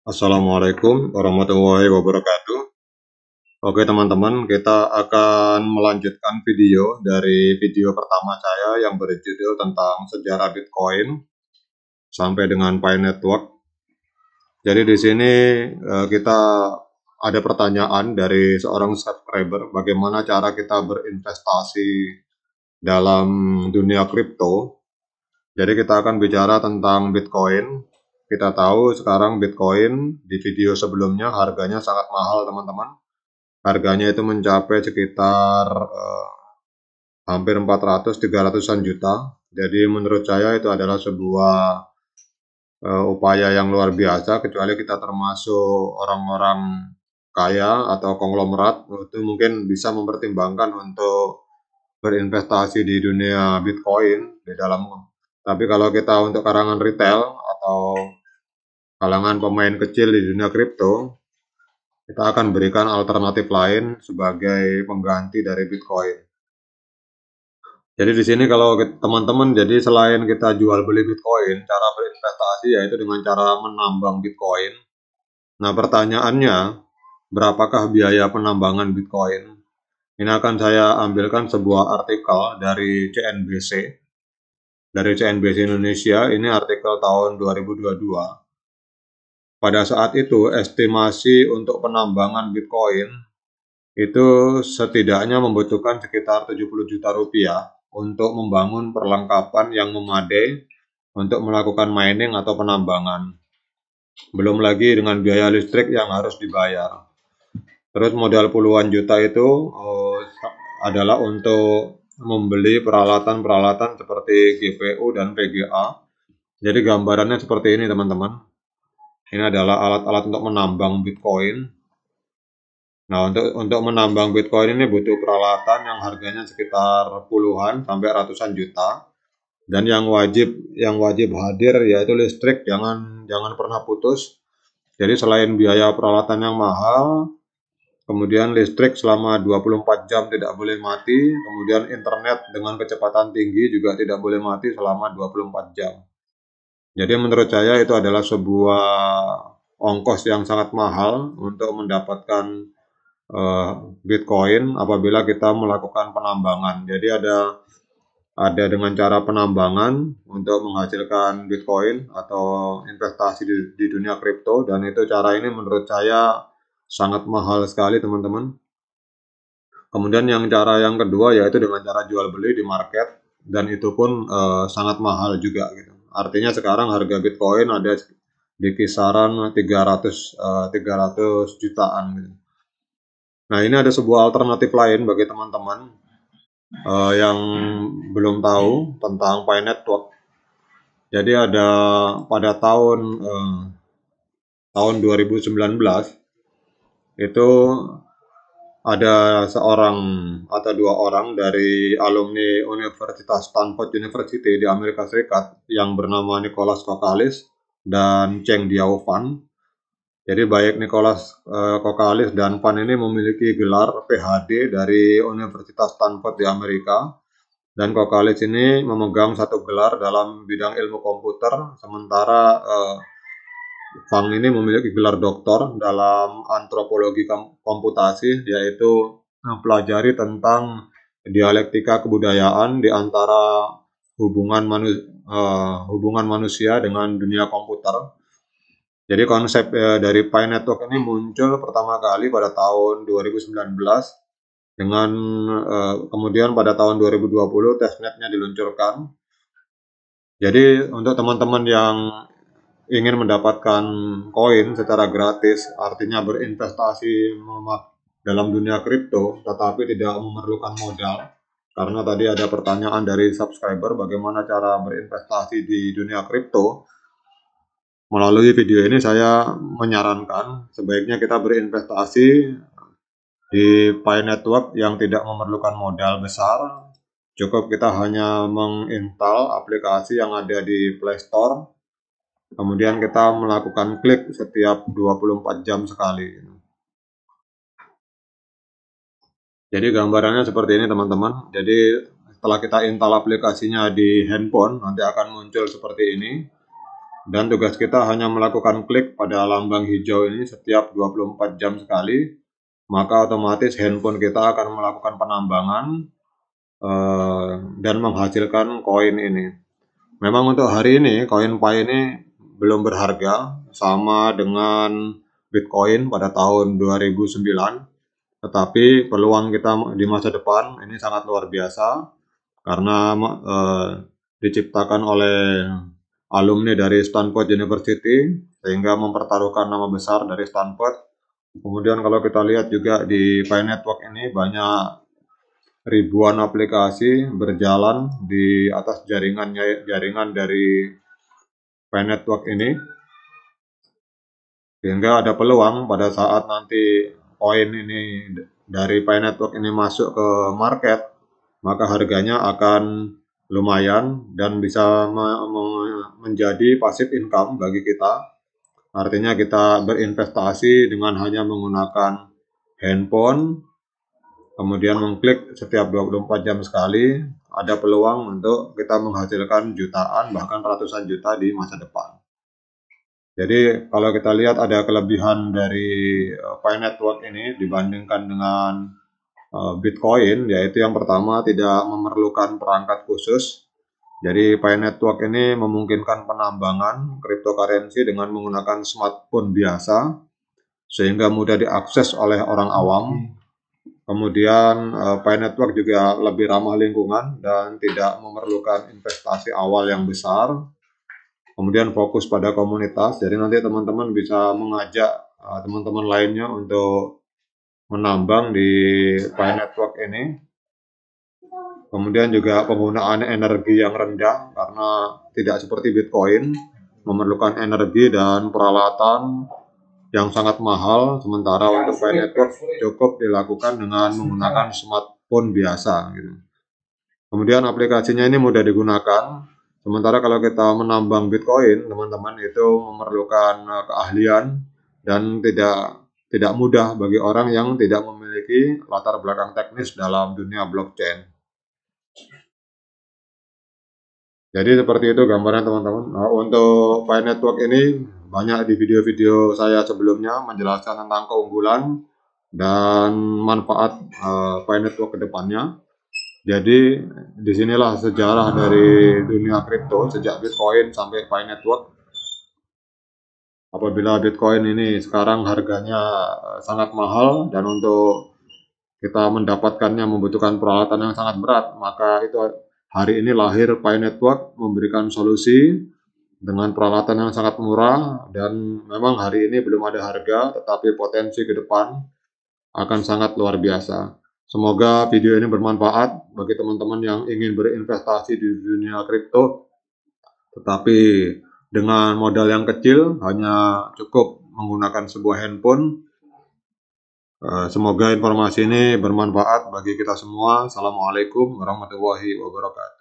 Assalamualaikum warahmatullahi wabarakatuh. Oke teman-teman, kita akan melanjutkan video dari video pertama saya yang berjudul tentang sejarah Bitcoin sampai dengan Pi Network. Jadi di sini eh, kita ada pertanyaan dari seorang subscriber, bagaimana cara kita berinvestasi dalam dunia kripto. Jadi kita akan bicara tentang Bitcoin, kita tahu sekarang Bitcoin di video sebelumnya harganya sangat mahal teman-teman. Harganya itu mencapai sekitar eh, hampir 400-300an juta. Jadi menurut saya itu adalah sebuah eh, upaya yang luar biasa kecuali kita termasuk orang-orang kaya atau konglomerat itu mungkin bisa mempertimbangkan untuk berinvestasi di dunia Bitcoin di dalam tapi kalau kita untuk karangan retail atau kalangan pemain kecil di dunia kripto, kita akan berikan alternatif lain sebagai pengganti dari Bitcoin. Jadi di sini kalau teman-teman jadi selain kita jual beli Bitcoin, cara berinvestasi yaitu dengan cara menambang Bitcoin. Nah pertanyaannya, berapakah biaya penambangan Bitcoin? Ini akan saya ambilkan sebuah artikel dari CNBC. Dari CNBC Indonesia, ini artikel tahun 2022 pada saat itu estimasi untuk penambangan Bitcoin itu setidaknya membutuhkan sekitar 70 juta rupiah untuk membangun perlengkapan yang memadai untuk melakukan mining atau penambangan. Belum lagi dengan biaya listrik yang harus dibayar. Terus modal puluhan juta itu oh, adalah untuk membeli peralatan-peralatan seperti GPU dan VGA. Jadi gambarannya seperti ini teman-teman. Ini adalah alat-alat untuk menambang Bitcoin. Nah, untuk untuk menambang Bitcoin ini butuh peralatan yang harganya sekitar puluhan sampai ratusan juta. Dan yang wajib yang wajib hadir yaitu listrik, jangan jangan pernah putus. Jadi selain biaya peralatan yang mahal, kemudian listrik selama 24 jam tidak boleh mati, kemudian internet dengan kecepatan tinggi juga tidak boleh mati selama 24 jam. Jadi menurut saya itu adalah sebuah ongkos yang sangat mahal untuk mendapatkan uh, Bitcoin apabila kita melakukan penambangan. Jadi ada ada dengan cara penambangan untuk menghasilkan Bitcoin atau investasi di, di dunia kripto dan itu cara ini menurut saya sangat mahal sekali teman-teman. Kemudian yang cara yang kedua yaitu dengan cara jual beli di market dan itu pun uh, sangat mahal juga gitu. Artinya sekarang harga Bitcoin ada di kisaran 300 uh, 300 jutaan gitu. Nah, ini ada sebuah alternatif lain bagi teman-teman uh, yang belum tahu tentang Pi Network. Jadi ada pada tahun uh, tahun 2019 itu ada seorang atau dua orang dari alumni Universitas Stanford University di Amerika Serikat yang bernama Nicholas Kokalis dan Cheng Diao-Fan. Jadi baik Nicholas eh, Kokalis dan Fan ini memiliki gelar PhD dari Universitas Stanford di Amerika dan Kokalis ini memegang satu gelar dalam bidang ilmu komputer sementara eh, Fang ini memiliki gelar doktor dalam antropologi komputasi, yaitu mempelajari tentang dialektika kebudayaan di antara hubungan manu eh, hubungan manusia dengan dunia komputer. Jadi konsep eh, dari Pi Network ini muncul pertama kali pada tahun 2019 dengan eh, kemudian pada tahun 2020 testnetnya diluncurkan. Jadi untuk teman-teman yang ingin mendapatkan koin secara gratis, artinya berinvestasi dalam dunia kripto, tetapi tidak memerlukan modal. Karena tadi ada pertanyaan dari subscriber bagaimana cara berinvestasi di dunia kripto. Melalui video ini saya menyarankan sebaiknya kita berinvestasi di Pi Network yang tidak memerlukan modal besar. Cukup kita hanya menginstal aplikasi yang ada di Play Store Kemudian kita melakukan klik setiap 24 jam sekali. Jadi gambarannya seperti ini teman-teman. Jadi setelah kita install aplikasinya di handphone, nanti akan muncul seperti ini. Dan tugas kita hanya melakukan klik pada lambang hijau ini setiap 24 jam sekali. Maka otomatis handphone kita akan melakukan penambangan eh, dan menghasilkan koin ini. Memang untuk hari ini koin Pi ini belum berharga sama dengan Bitcoin pada tahun 2009 tetapi peluang kita di masa depan ini sangat luar biasa karena uh, diciptakan oleh alumni dari Stanford University sehingga mempertaruhkan nama besar dari Stanford Kemudian kalau kita lihat juga di Pi Network ini banyak ribuan aplikasi berjalan di atas jaringan jaringan dari Pay Network ini sehingga ada peluang pada saat nanti koin ini dari Pay Network ini masuk ke market maka harganya akan lumayan dan bisa menjadi pasif income bagi kita artinya kita berinvestasi dengan hanya menggunakan handphone kemudian mengklik setiap 24 jam sekali ada peluang untuk kita menghasilkan jutaan bahkan ratusan juta di masa depan. Jadi kalau kita lihat ada kelebihan dari Pi eh, Network ini dibandingkan dengan eh, Bitcoin, yaitu yang pertama tidak memerlukan perangkat khusus. Jadi Pi Network ini memungkinkan penambangan cryptocurrency dengan menggunakan smartphone biasa, sehingga mudah diakses oleh orang awam. Hmm. Kemudian eh, Pi Network juga lebih ramah lingkungan dan tidak memerlukan investasi awal yang besar. Kemudian fokus pada komunitas. Jadi nanti teman-teman bisa mengajak eh, teman-teman lainnya untuk menambang di Pi Network ini. Kemudian juga penggunaan energi yang rendah karena tidak seperti Bitcoin memerlukan energi dan peralatan yang sangat mahal, sementara ya, untuk Pay Network cukup dilakukan dengan menggunakan smartphone biasa. Gitu. Kemudian aplikasinya ini mudah digunakan, sementara kalau kita menambang Bitcoin, teman-teman itu memerlukan eh, keahlian dan tidak tidak mudah bagi orang yang tidak memiliki latar belakang teknis dalam dunia blockchain. Jadi seperti itu gambaran teman-teman. Nah, untuk Pi Network ini banyak di video-video saya sebelumnya menjelaskan tentang keunggulan dan manfaat uh, eh, Pi Network kedepannya. Jadi disinilah sejarah dari dunia kripto sejak Bitcoin sampai Pi Network. Apabila Bitcoin ini sekarang harganya eh, sangat mahal dan untuk kita mendapatkannya membutuhkan peralatan yang sangat berat, maka itu Hari ini lahir Pi Network memberikan solusi dengan peralatan yang sangat murah dan memang hari ini belum ada harga tetapi potensi ke depan akan sangat luar biasa. Semoga video ini bermanfaat bagi teman-teman yang ingin berinvestasi di dunia kripto tetapi dengan modal yang kecil hanya cukup menggunakan sebuah handphone Eh, semoga informasi ini bermanfaat bagi kita semua. Assalamualaikum warahmatullahi wabarakatuh.